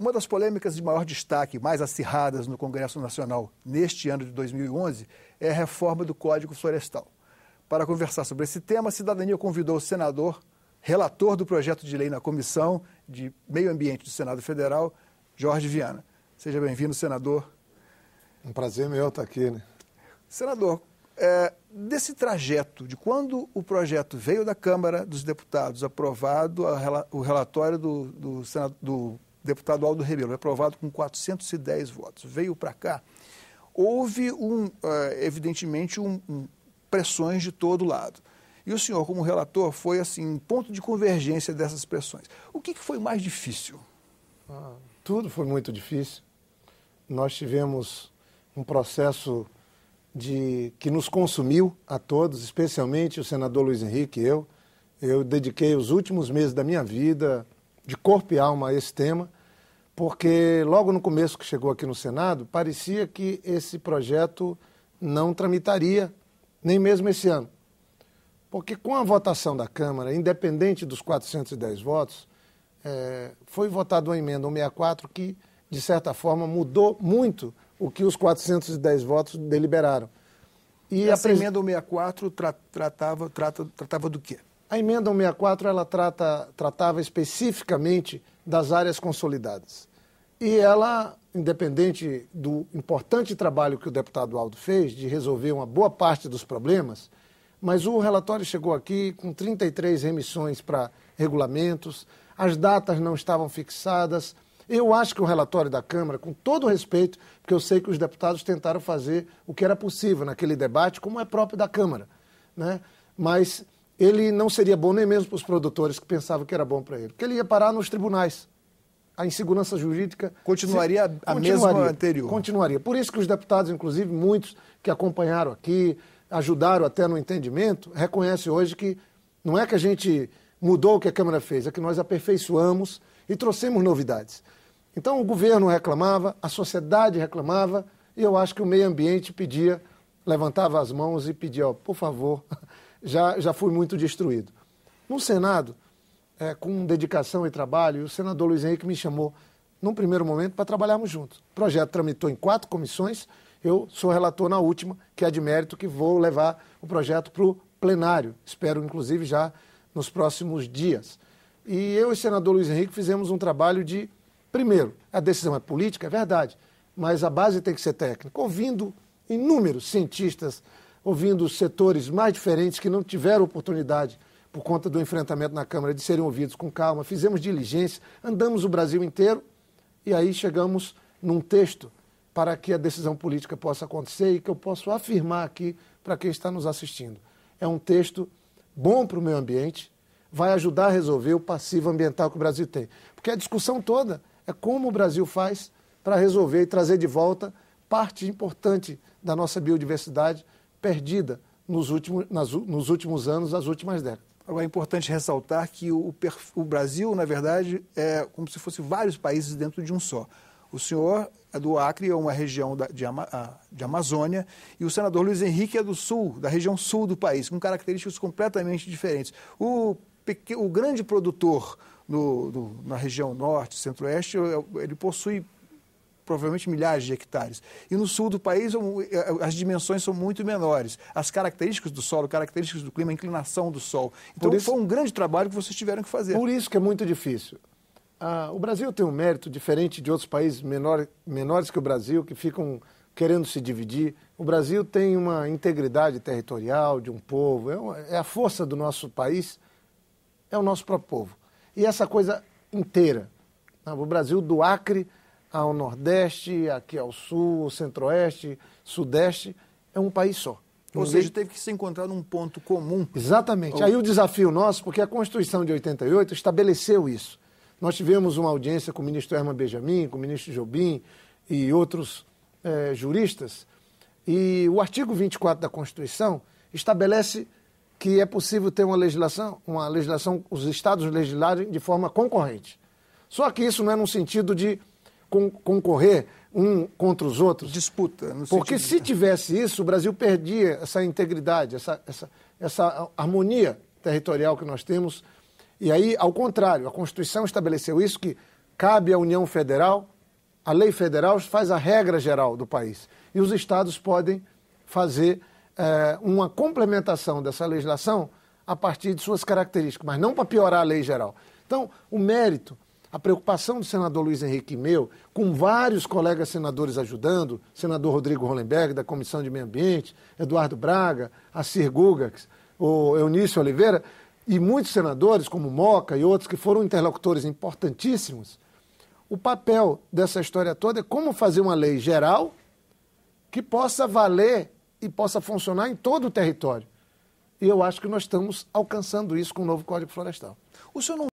Uma das polêmicas de maior destaque, mais acirradas no Congresso Nacional neste ano de 2011, é a reforma do Código Florestal. Para conversar sobre esse tema, a cidadania convidou o senador, relator do projeto de lei na Comissão de Meio Ambiente do Senado Federal, Jorge Viana. Seja bem-vindo, senador. Um prazer meu estar aqui, né? Senador, é, desse trajeto, de quando o projeto veio da Câmara dos Deputados, aprovado a, o relatório do, do, do deputado Aldo Rebelo, aprovado com 410 votos. Veio para cá. Houve, um, uh, evidentemente, um, um, pressões de todo lado. E o senhor, como relator, foi assim um ponto de convergência dessas pressões. O que, que foi mais difícil? Ah, tudo foi muito difícil. Nós tivemos um processo de que nos consumiu a todos, especialmente o senador Luiz Henrique e eu. Eu dediquei os últimos meses da minha vida de corpo e alma a esse tema, porque logo no começo que chegou aqui no Senado, parecia que esse projeto não tramitaria, nem mesmo esse ano. Porque com a votação da Câmara, independente dos 410 votos, é, foi votada uma emenda 164 que, de certa forma, mudou muito o que os 410 votos deliberaram. E Essa a pres... emenda 164 tra tratava, tratava do quê? A emenda 164 ela trata, tratava especificamente das áreas consolidadas. E ela, independente do importante trabalho que o deputado Aldo fez de resolver uma boa parte dos problemas, mas o relatório chegou aqui com 33 remissões para regulamentos, as datas não estavam fixadas. Eu acho que o relatório da Câmara, com todo respeito, porque eu sei que os deputados tentaram fazer o que era possível naquele debate, como é próprio da Câmara, né? mas ele não seria bom nem mesmo para os produtores que pensavam que era bom para ele, porque ele ia parar nos tribunais. A insegurança jurídica continuaria a continuaria, mesma anterior. Continuaria. Por isso que os deputados, inclusive muitos que acompanharam aqui, ajudaram até no entendimento, reconhecem hoje que não é que a gente mudou o que a Câmara fez, é que nós aperfeiçoamos e trouxemos novidades. Então o governo reclamava, a sociedade reclamava, e eu acho que o meio ambiente pedia, levantava as mãos e pedia, ó, por favor, já, já fui muito destruído. No Senado, é, com dedicação e trabalho, o senador Luiz Henrique me chamou, num primeiro momento, para trabalharmos juntos. O projeto tramitou em quatro comissões, eu sou relator na última, que é de mérito, que vou levar o projeto para o plenário, espero inclusive já nos próximos dias. E eu e o senador Luiz Henrique fizemos um trabalho de, primeiro, a decisão é política, é verdade, mas a base tem que ser técnica. Ouvindo inúmeros cientistas, ouvindo os setores mais diferentes que não tiveram oportunidade por conta do enfrentamento na Câmara de serem ouvidos com calma. Fizemos diligência, andamos o Brasil inteiro e aí chegamos num texto para que a decisão política possa acontecer e que eu posso afirmar aqui para quem está nos assistindo. É um texto bom para o meio ambiente, vai ajudar a resolver o passivo ambiental que o Brasil tem. Porque a discussão toda é como o Brasil faz para resolver e trazer de volta parte importante da nossa biodiversidade perdida nos últimos, nas, nos últimos anos, nas últimas décadas. Agora, é importante ressaltar que o, o Brasil, na verdade, é como se fosse vários países dentro de um só. O senhor é do Acre, é uma região da, de, Ama, ah, de, Amazônia, e o senador Luiz Henrique é do sul, da região sul do país, com características completamente diferentes. O, o grande produtor no, na região norte, centro-oeste, é ele possui provavelmente milhares de hectares. E no sul do país é, é, as dimensões são muito menores. As características do solo, características do clima, a inclinação do sol. Então isso, foi um grande trabalho que vocês tiveram que fazer. Por isso que é muito difícil. Ah, o Brasil tem um mérito diferente de outros países menor, menores que o Brasil, que ficam querendo se dividir. O Brasil tem uma integridade territorial de um povo, é, uma, é a força do nosso país, é o nosso próprio povo. E essa coisa inteira. Né? O Brasil do Acre ao Nordeste, aqui ao Sul, Centro-Oeste, Sudeste, é um país só. Ou seja, teve que se encontrar num ponto comum. Exatamente. Ou... Aí o desafio nosso, porque a Constituição de 88 estabeleceu isso. Nós tivemos uma audiência com o ministro Herman Benjamin, com o ministro Jobim e outros eh, juristas, e o artigo 24 da Constituição estabelece que é possível ter uma legislação, uma legislação, os estados legislarem de forma concorrente. Só que isso não é num sentido de con concorrer um contra os outros. Disputa. No Porque sentido... se tivesse isso, o Brasil perdia essa integridade, essa, essa, essa harmonia territorial que nós temos. E aí, ao contrário, a Constituição estabeleceu isso, que cabe à União Federal, a lei federal faz a regra geral do país. E os estados podem fazer é, uma complementação dessa legislação a partir de suas características, mas não para piorar a lei geral. Então, o mérito a preocupação do senador Luiz Henrique meu, com vários colegas senadores ajudando, senador Rodrigo Hollenberg, da Comissão de Meio Ambiente, Eduardo Braga, Acir Gugax, o Eunício Oliveira, e muitos senadores, como Moca e outros, que foram interlocutores importantíssimos, o papel dessa história toda é como fazer uma lei geral que possa valer e possa funcionar em todo o território. E eu acho que nós estamos alcançando isso com o novo Código Florestal. O senhor não